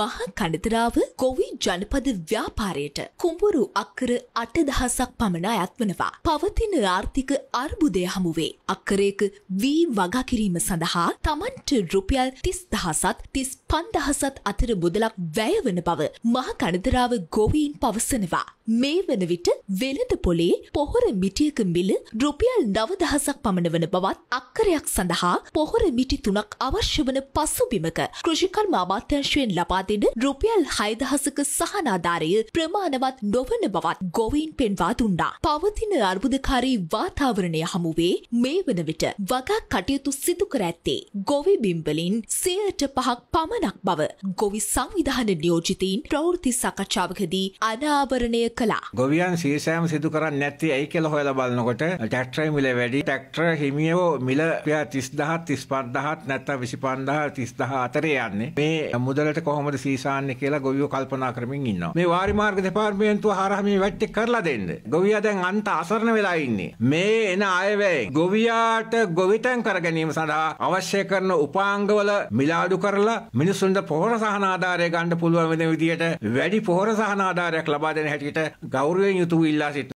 මහ කනතරාව ගොවි ජනපද ව්‍යාපාරයට කුඹුරු අක්කර අටදහසක් පමණ අයත් වනවා. පවතින ආර්ථික අර්බුදය හමුවේ. අක්කරේක වී වගකිරීම සඳහා තමන්ට රුපියල් තිස් දහසත් තිස් පන්දහසත් අතර බොදලක් වැයවන බව මහ කනතරාව ගොවීන් පවසනවා. මේ වන විට වෙළඳ පොලේ පොහොර මිටියක මිල රුපියල් නවදහසක් පමණ වන බවත් අක්කරයක් සඳහා පොහොර මිටි තුනක් අවශ්‍ය වන පසුබිමක කෘෂිකර්ම අමාත්‍යංශයෙන් ලබා වටින රුපියල් හයදහසක සහනාධාරය ප්‍රමාණවත් නොවන බවත් ගොවීන් පෙන්වා දුන්නා. පවතින අර්බුදකාරී වාතාවරණය හමුවේ මේ වන විට වගා කටයුතු සිදු කර ඇත්තේ. ගොවි බිම්බලින් සයට පහක් පමණක් බව ගොවි සංවිධාන නියෝජිතීන් ප්‍රවෘති සකච්ඡාවකදී අනාවරණය කළා. ගොවියන් සීසෑම සිදු කරන්න නැති ඇයි කෙල හොයල බලන්නකොට ටැක්ට්‍රයි මිල වැඩි ටැක්ට්‍ර හිමියෝ මිල තිස්දහත් තිස් පන්දහත් නැත්ත විසි පන්දහ තිස්දහ අතරේ යන්නේ මේ මුදලට කොහොම අමර සීසාන්න කියලා ගොවියෝ කල්පනා කරමින් ඉන්නවා. මේ වාරි මාර්ග දෙපාර්තමේන්තුව හරහා මේ වැට්ටෙක් කරලා දෙන්න. ගොවියා දැන් අන්ත අසරණ වෙලා ඉන්නේ. මේ එන අයවැය ගොවියාට ගොවිතැන් කර ගැනීම සඳහා අවශ්‍ය කරන උපාංගවල මිලාඩු කරලා මිනිසුන්ට පොහොර සහන ආධාරය ගන්න පුළුවන් වෙන විදිහට වැඩි පොහොර සහන ආධාරයක් ලබා දෙන හැටියට ගෞරවයෙන් යුතුව ඉල්ලා සිටිනවා.